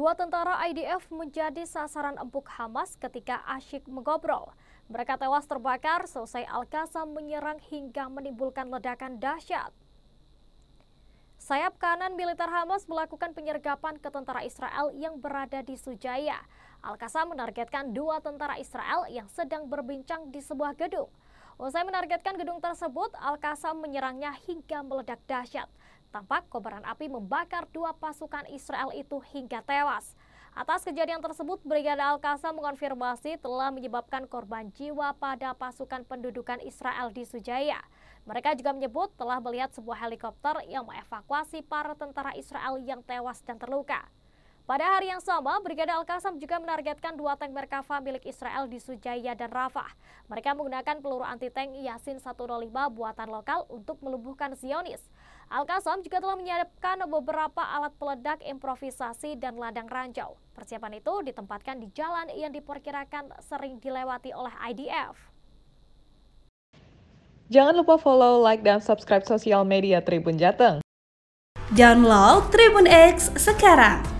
Dua tentara IDF menjadi sasaran empuk Hamas ketika asyik mengobrol. Mereka tewas terbakar selesai Al-Qassam menyerang hingga menimbulkan ledakan dahsyat. Sayap kanan militer Hamas melakukan penyergapan ke tentara Israel yang berada di Sujaya. Al-Qassam menargetkan dua tentara Israel yang sedang berbincang di sebuah gedung. Usai menargetkan gedung tersebut, Al-Qassam menyerangnya hingga meledak dahsyat. Tampak kobaran api membakar dua pasukan Israel itu hingga tewas. Atas kejadian tersebut, Brigada Al-Qassam mengonfirmasi telah menyebabkan korban jiwa pada pasukan pendudukan Israel di Sujaya. Mereka juga menyebut telah melihat sebuah helikopter yang mengevakuasi para tentara Israel yang tewas dan terluka. Pada hari yang sama, Brigade Al-Qassam juga menargetkan dua tank Merkava milik Israel di Sujaya dan Rafah. Mereka menggunakan peluru anti-tank Yasin 105 buatan lokal untuk melumpuhkan Zionis. Al-Qassam juga telah menyiapkan beberapa alat peledak improvisasi dan ladang ranjau. Persiapan itu ditempatkan di jalan yang diperkirakan sering dilewati oleh IDF. Jangan lupa follow, like, dan subscribe sosial media Tribun Jateng. Download Tribun X sekarang